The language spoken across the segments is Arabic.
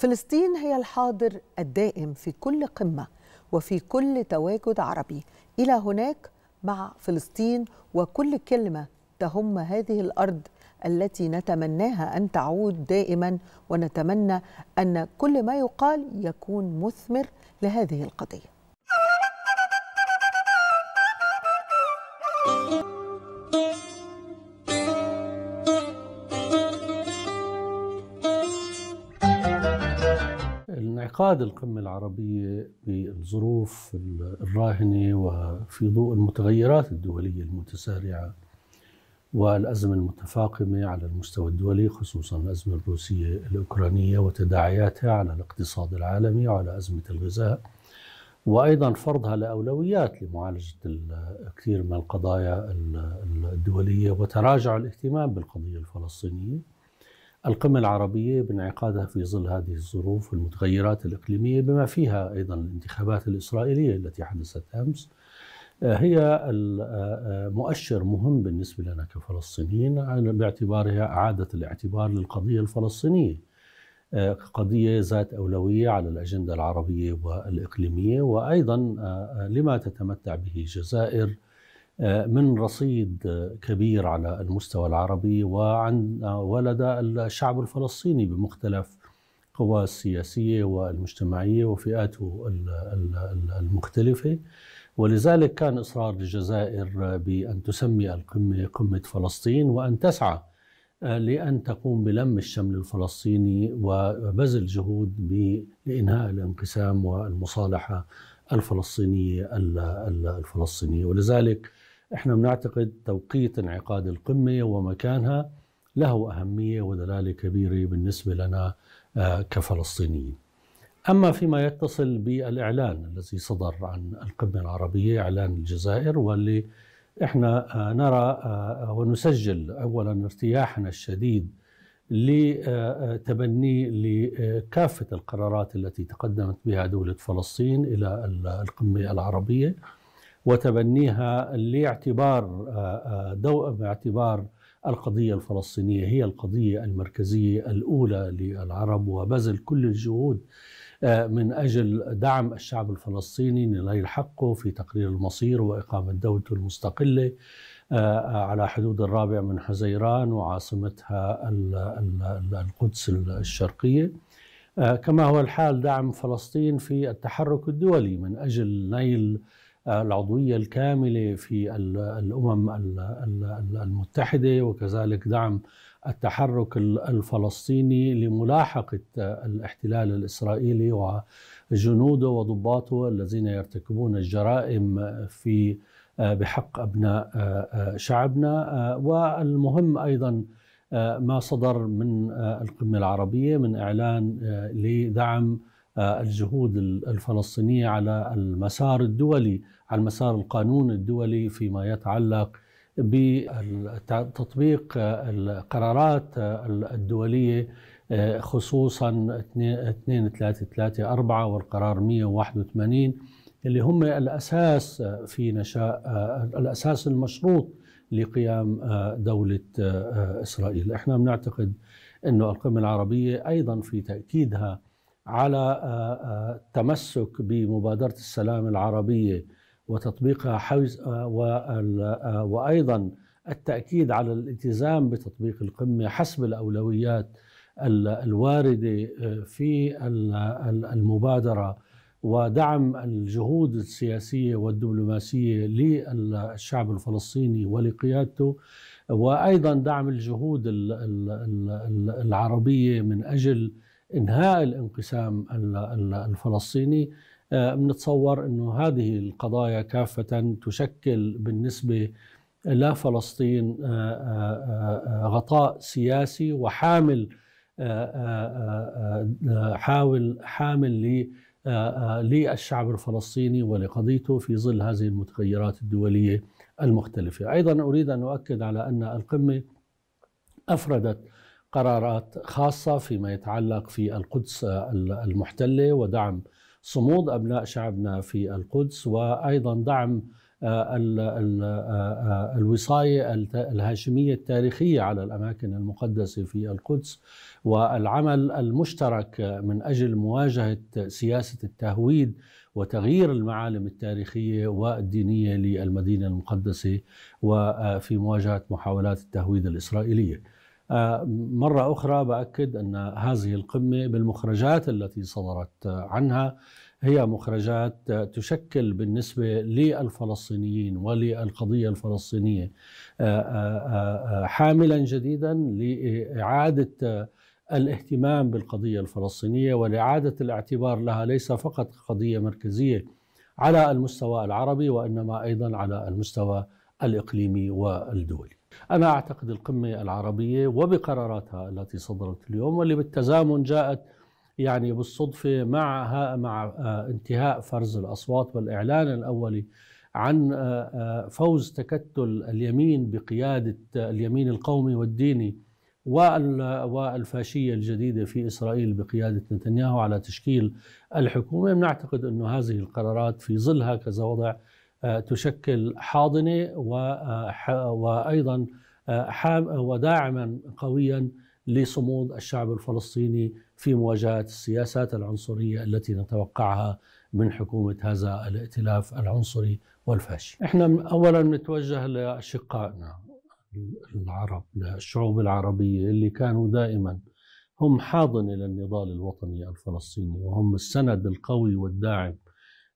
فلسطين هي الحاضر الدائم في كل قمة وفي كل تواجد عربي إلى هناك مع فلسطين وكل كلمة تهم هذه الأرض التي نتمناها أن تعود دائما ونتمنى أن كل ما يقال يكون مثمر لهذه القضية انعقاد القمة العربية بالظروف الراهنة وفي ضوء المتغيرات الدولية المتسارعة والأزمة المتفاقمة على المستوى الدولي خصوصا الأزمة الروسية الأوكرانية وتداعياتها على الاقتصاد العالمي وعلى أزمة الغذاء وأيضا فرضها لأولويات لمعالجة كثير من القضايا الدولية وتراجع الاهتمام بالقضية الفلسطينية القمة العربية بانعقادها في ظل هذه الظروف والمتغيرات الإقليمية بما فيها أيضا الانتخابات الإسرائيلية التي حدثت أمس آه، هي آه، آه، مؤشر مهم بالنسبة لنا كفلسطينيين باعتبارها إعادة الاعتبار للقضية الفلسطينية قضية ذات أولوية على الأجندة العربية والإقليمية وأيضا لما تتمتع به جزائر من رصيد كبير على المستوى العربي وعن ولدى الشعب الفلسطيني بمختلف قواه السياسيه والمجتمعيه وفئاته المختلفه ولذلك كان اصرار الجزائر بان تسمي القمه قمه فلسطين وان تسعى لأن تقوم بلم الشمل الفلسطيني وبذل جهود بإنهاء الانقسام والمصالحة الفلسطينية الفلسطينية ولذلك احنا بنعتقد توقيت انعقاد القمه ومكانها له اهميه ودلاله كبيره بالنسبه لنا آه، كفلسطينيين. اما فيما يتصل بالاعلان الذي صدر عن القمه العربيه اعلان الجزائر واللي احنا آه، نرى آه، ونسجل اولا ارتياحنا الشديد لتبني لكافه القرارات التي تقدمت بها دوله فلسطين الى القمه العربيه. وتبنيها لاعتبار دو... آه، آه، باعتبار القضية الفلسطينية هي القضية المركزية الأولى للعرب وبذل كل الجهود آه، من أجل دعم الشعب الفلسطيني لنيل حقه في تقرير المصير وإقامة دولته المستقلة على حدود الرابع من حزيران وعاصمتها القدس الشرقية كما هو الحال دعم فلسطين في التحرك الدولي من أجل نيل العضوية الكاملة في الأمم المتحدة وكذلك دعم التحرك الفلسطيني لملاحقة آه، الاحتلال الإسرائيلي وجنوده وضباطه الذين يرتكبون الجرائم في آه، بحق أبناء آه، شعبنا والمهم أيضا ما صدر من القمة العربية من إعلان لدعم الجهود الفلسطينية على المسار الدولي على المسار القانون الدولي فيما يتعلق بتطبيق القرارات الدولية خصوصا 2334 والقرار 181 اللي هم الأساس في نشاء الأساس المشروط لقيام دولة إسرائيل احنا بنعتقد أنه القمة العربية أيضا في تأكيدها على التمسك آه، آه، بمبادره السلام العربيه وتطبيقها حوز آه، وايضا التاكيد على الالتزام بتطبيق القمه حسب الاولويات الوارده في المبادره ودعم الجهود السياسيه والدبلوماسيه للشعب الفلسطيني ولقيادته وايضا دعم الجهود العربيه من اجل انهاء الانقسام الفلسطيني آه، بنتصور انه هذه القضايا كافه تشكل بالنسبه لفلسطين آه، آه، غطاء سياسي وحامل حاول حامل للشعب الفلسطيني ولقضيته في ظل هذه المتغيرات الدوليه المختلفه. ايضا اريد ان اؤكد على ان القمه افردت قرارات خاصة فيما يتعلق في القدس المحتلة ودعم صمود أبناء شعبنا في القدس وأيضا دعم آه، آه، آه، الوصاية الهاشمية التاريخية على الأماكن المقدسة في القدس والعمل المشترك من أجل مواجهة سياسة التهويد وتغيير المعالم التاريخية والدينية للمدينة المقدسة وفي مواجهة محاولات التهويد الإسرائيلية آه، مرة أخرى بأكد أن هذه القمة بالمخرجات التي صدرت آه، عنها هي مخرجات آه، تشكل بالنسبة للفلسطينيين وللقضية الفلسطينية حاملا جديدا لإعادة الاهتمام بالقضية الفلسطينية ولإعادة الاعتبار لها ليس فقط قضية مركزية على المستوى العربي وإنما أيضا على المستوى الإقليمي والدولي أنا أعتقد القمة العربية وبقراراتها التي صدرت اليوم واللي بالتزامن جاءت يعني بالصدفة مع مع آه، انتهاء فرز الأصوات والإعلان الأولي عن آه، آه، فوز تكتل اليمين بقيادة اليمين القومي والديني والفاشية الجديدة في إسرائيل بقيادة نتنياهو على تشكيل الحكومة نعتقد أن هذه القرارات في ظل هكذا وضع تشكل حاضنه وايضا وداعما قويا لصمود الشعب الفلسطيني في مواجهه السياسات العنصريه التي نتوقعها من حكومه هذا الائتلاف العنصري والفاشي. احنا اولا نتوجه لاشقائنا العرب للشعوب العربيه اللي كانوا دائما هم حاضنه للنضال الوطني الفلسطيني وهم السند القوي والداعم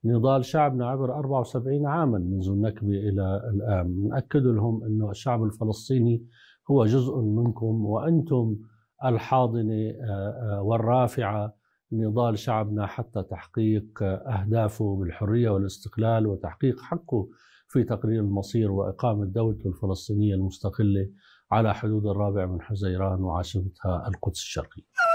نضال شعبنا عبر 74 عاما منذ النكبة إلى الآن نأكد لهم أن الشعب الفلسطيني هو جزء منكم وأنتم الحاضنة آه، آه، والرافعة نضال شعبنا حتى تحقيق أهدافه بالحرية والاستقلال وتحقيق حقه في تقرير المصير وإقامة دولته الفلسطينية المستقلة على حدود الرابع من حزيران وعاصمتها القدس الشرقية